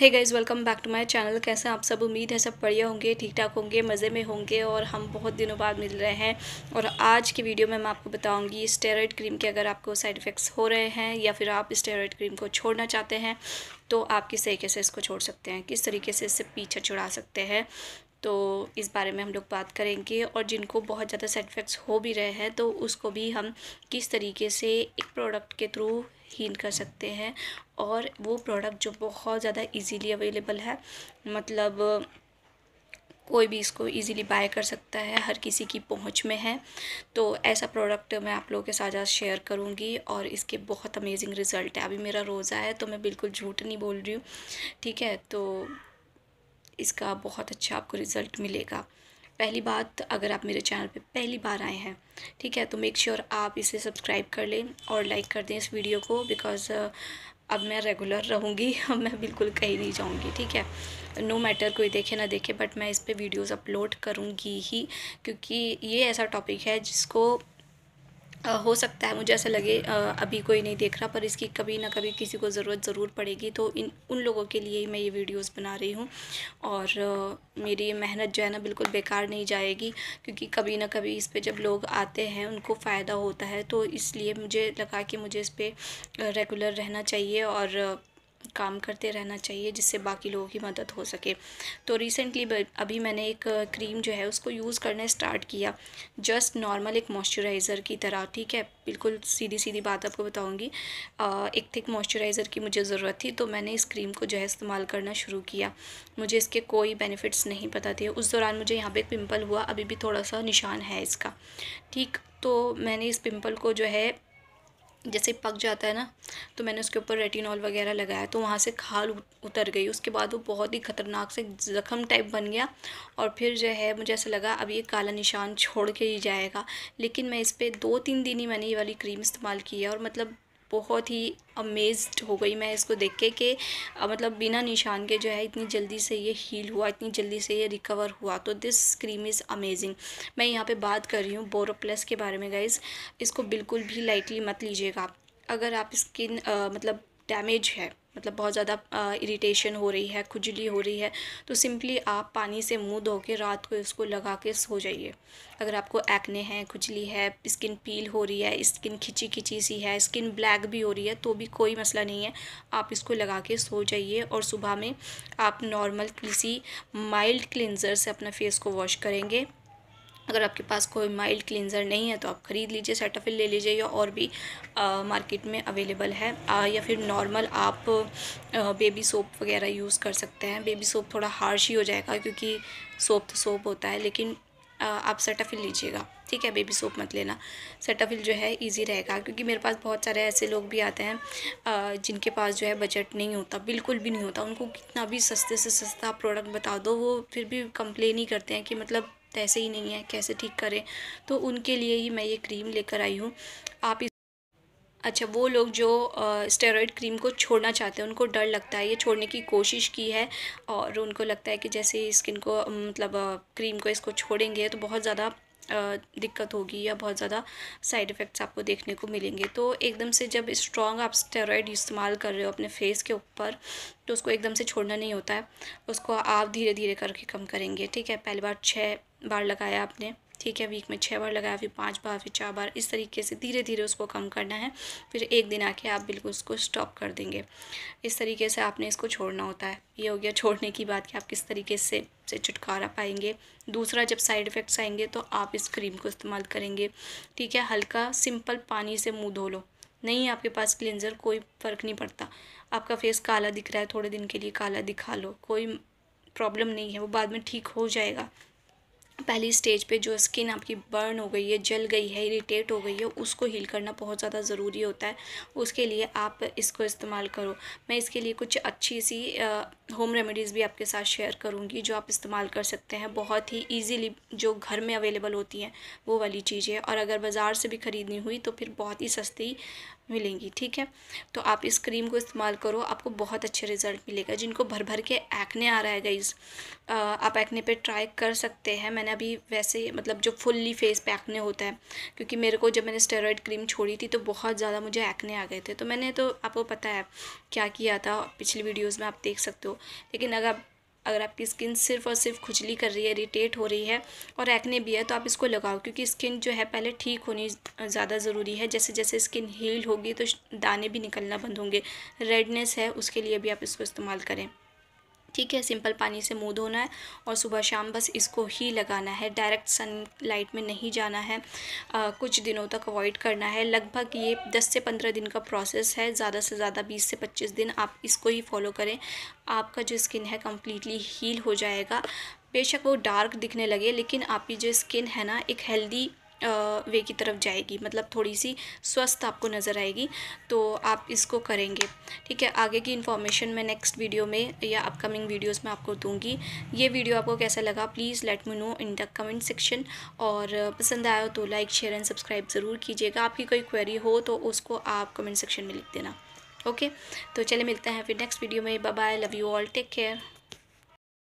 hey guys welcome back to my channel कैसे आप सब उम्मीद है सब बढ़िया होंगे ठीक ठाक होंगे मज़े में होंगे और हम बहुत दिनों बाद मिल रहे हैं और आज की वीडियो में मैं आपको बताऊंगी स्टेरॉयड क्रीम के अगर आपको साइड इफ़ेक्ट्स हो रहे हैं या फिर आप स्टेरॉयड क्रीम को छोड़ना चाहते हैं तो आप किस तरीके से इसको छोड़ सकते हैं किस तरीके से इससे पीछा छुड़ा सकते हैं तो इस बारे में हम लोग बात करेंगे और जिनको बहुत ज़्यादा इफेक्ट्स हो भी रहे हैं तो उसको भी हम किस तरीके से एक प्रोडक्ट के थ्रू हील कर सकते हैं और वो प्रोडक्ट जो बहुत ज़्यादा इजीली अवेलेबल है मतलब कोई भी इसको इजीली बाय कर सकता है हर किसी की पहुंच में है तो ऐसा प्रोडक्ट मैं आप लोगों के साथ शेयर करूंगी और इसके बहुत अमेजिंग रिज़ल्ट है अभी मेरा रोज़ा है तो मैं बिल्कुल झूठ नहीं बोल रही हूँ ठीक है तो इसका बहुत अच्छा आपको रिज़ल्ट मिलेगा पहली बात अगर आप मेरे चैनल पे पहली बार आए हैं ठीक है तो मेक श्योर sure आप इसे सब्सक्राइब कर लें और लाइक कर दें इस वीडियो को बिकॉज़ uh, अब मैं रेगुलर रहूँगी अब मैं बिल्कुल कहीं नहीं जाऊँगी ठीक है नो no मैटर कोई देखे ना देखे बट मैं इस पर वीडियोज़ अपलोड करूँगी ही क्योंकि ये ऐसा टॉपिक है जिसको हो सकता है मुझे ऐसा लगे अभी कोई नहीं देख रहा पर इसकी कभी ना कभी किसी को ज़रूरत ज़रूर पड़ेगी तो इन उन लोगों के लिए ही मैं ये वीडियोस बना रही हूँ और मेरी ये मेहनत जो है ना बिल्कुल बेकार नहीं जाएगी क्योंकि कभी ना कभी इस पर जब लोग आते हैं उनको फ़ायदा होता है तो इसलिए मुझे लगा कि मुझे इस पर रेगुलर रहना चाहिए और काम करते रहना चाहिए जिससे बाकी लोगों की मदद हो सके तो रिसेंटली अभी मैंने एक क्रीम जो है उसको यूज़ करना स्टार्ट किया जस्ट नॉर्मल एक मॉइस्चराइज़र की तरह ठीक है बिल्कुल सीधी सीधी बात आपको बताऊँगी एक थिक मॉइस्चराइज़र की मुझे ज़रूरत थी तो मैंने इस क्रीम को जो है इस्तेमाल करना शुरू किया मुझे इसके कोई बेनिफिट्स नहीं पता थे उस दौरान मुझे यहाँ पर एक पिम्पल हुआ अभी भी थोड़ा सा निशान है इसका ठीक तो मैंने इस पिंपल को जो है जैसे पक जाता है ना तो मैंने उसके ऊपर रेटिनॉल वगैरह लगाया तो वहाँ से खाल उतर गई उसके बाद वो बहुत ही ख़तरनाक से ज़ख़म टाइप बन गया और फिर जो है मुझे ऐसा लगा अब ये काला निशान छोड़ के ही जाएगा लेकिन मैं इस पर दो तीन दिन ही मैंने ये वाली क्रीम इस्तेमाल की है और मतलब बहुत ही अमेज्ड हो गई मैं इसको देख के कि मतलब बिना निशान के जो है इतनी जल्दी से ये हील हुआ इतनी जल्दी से ये रिकवर हुआ तो दिस क्रीम इज़ अमेजिंग मैं यहाँ पे बात कर रही हूँ बोरो प्लस के बारे में गाइज़ इसको बिल्कुल भी लाइटली मत लीजिएगा अगर आप स्किन मतलब डैमेज है मतलब बहुत ज़्यादा इरिटेशन हो रही है खुजली हो रही है तो सिंपली आप पानी से मुंह धो के रात को इसको लगा के सो जाइए अगर आपको एक्ने हैं खुजली है स्किन पील हो रही है स्किन खिंची खिंची सी है स्किन ब्लैक भी हो रही है तो भी कोई मसला नहीं है आप इसको लगा के सो जाइए और सुबह में आप नॉर्मल किसी माइल्ड क्लिनज़र से अपना फेस को वॉश करेंगे अगर आपके पास कोई माइल्ड क्लिनज़र नहीं है तो आप ख़रीद लीजिए सेटाफिल ले लीजिए या और भी आ, मार्केट में अवेलेबल है आ, या फिर नॉर्मल आप आ, बेबी सोप वगैरह यूज़ कर सकते हैं बेबी सोप थोड़ा हार्श ही हो जाएगा क्योंकि सोप तो सोप होता है लेकिन आ, आप सेटाफिल लीजिएगा ठीक है बेबी सोप मत लेना सेटाफिल जो है ईज़ी रहेगा क्योंकि मेरे पास बहुत सारे ऐसे लोग भी आते हैं जिनके पास जो है बजट नहीं होता बिल्कुल भी नहीं होता उनको कितना भी सस्ते से सस्ता प्रोडक्ट बता दो वो फिर भी कंप्लेन ही करते हैं कि मतलब तैसे तो ही नहीं है कैसे ठीक करें तो उनके लिए ही मैं ये क्रीम लेकर आई हूँ आप इस अच्छा वो लोग जो स्टेरॉयड क्रीम को छोड़ना चाहते हैं उनको डर लगता है ये छोड़ने की कोशिश की है और उनको लगता है कि जैसे स्किन को मतलब क्रीम को इसको छोड़ेंगे तो बहुत ज़्यादा दिक्कत होगी या बहुत ज़्यादा साइड इफ़ेक्ट्स आपको देखने को मिलेंगे तो एकदम से जब स्ट्रॉन्ग आप स्टेरॉयड इस्तेमाल कर रहे हो अपने फेस के ऊपर तो उसको एकदम से छोड़ना नहीं होता है उसको आप धीरे धीरे करके कम करेंगे ठीक है पहली बार छः बार लगाया आपने ठीक है वीक में छः बार लगाया फिर पाँच बार फिर चार बार इस तरीके से धीरे धीरे उसको कम करना है फिर एक दिन आके आप बिल्कुल उसको स्टॉप कर देंगे इस तरीके से आपने इसको छोड़ना होता है ये हो गया छोड़ने की बात कि आप किस तरीके से से छुटकारा पाएंगे दूसरा जब साइड इफ़ेक्ट्स आएंगे तो आप इस क्रीम को इस्तेमाल करेंगे ठीक है हल्का सिंपल पानी से मुँह धो लो नहीं आपके पास क्लिनज़र कोई फ़र्क नहीं पड़ता आपका फेस काला दिख रहा है थोड़े दिन के लिए काला दिखा लो कोई प्रॉब्लम नहीं है वो बाद में ठीक हो जाएगा पहली स्टेज पे जो स्किन आपकी बर्न हो गई है जल गई है इरिटेट हो गई है उसको हील करना बहुत ज़्यादा ज़रूरी होता है उसके लिए आप इसको इस्तेमाल करो मैं इसके लिए कुछ अच्छी सी होम रेमेडीज़ भी आपके साथ शेयर करूँगी जो आप इस्तेमाल कर सकते हैं बहुत ही ईजीली जो घर में अवेलेबल होती हैं वो वाली चीज़ें और अगर बाज़ार से भी ख़रीदनी हुई तो फिर बहुत ही सस्ती मिलेंगी ठीक है तो आप इस क्रीम को इस्तेमाल करो आपको बहुत अच्छे रिजल्ट मिलेगा जिनको भर भर के एक्ने आ रहा है गाइज आप एक्ने पे ट्राई कर सकते हैं मैंने अभी वैसे मतलब जो फुल्ली फेस पे एक्ने होता है क्योंकि मेरे को जब मैंने स्टेरॉयड क्रीम छोड़ी थी तो बहुत ज़्यादा मुझे एक्ने आ गए थे तो मैंने तो आपको पता है क्या किया था पिछली वीडियोज़ में आप देख सकते हो लेकिन अगर अगर आपकी स्किन सिर्फ और सिर्फ खुजली कर रही है इरीटेट हो रही है और एक्ने भी है तो आप इसको लगाओ क्योंकि स्किन जो है पहले ठीक होनी ज़्यादा ज़रूरी है जैसे जैसे स्किन हील होगी तो दाने भी निकलना बंद होंगे रेडनेस है उसके लिए भी आप इसको इस्तेमाल करें ठीक है सिंपल पानी से मुंह धोना है और सुबह शाम बस इसको ही लगाना है डायरेक्ट सन लाइट में नहीं जाना है आ, कुछ दिनों तक अवॉइड करना है लगभग ये 10 से 15 दिन का प्रोसेस है ज़्यादा से ज़्यादा 20 से 25 दिन आप इसको ही फॉलो करें आपका जो स्किन है कम्प्लीटली हील हो जाएगा बेशक वो डार्क दिखने लगे लेकिन आपकी जो स्किन है ना एक हेल्दी वे की तरफ जाएगी मतलब थोड़ी सी स्वस्थ आपको नज़र आएगी तो आप इसको करेंगे ठीक है आगे की इन्फॉर्मेशन मैं नेक्स्ट वीडियो में या अपकमिंग वीडियोस में आपको दूंगी ये वीडियो आपको कैसा लगा please let me know in the comment section और पसंद आया हो तो लाइक शेयर एंड सब्सक्राइब ज़रूर कीजिएगा आपकी कोई क्वेरी हो तो उसको आप कमेंट सेक्शन में लिख देना ओके तो चले मिलते हैं फिर नेक्स्ट वीडियो में bye love you all take care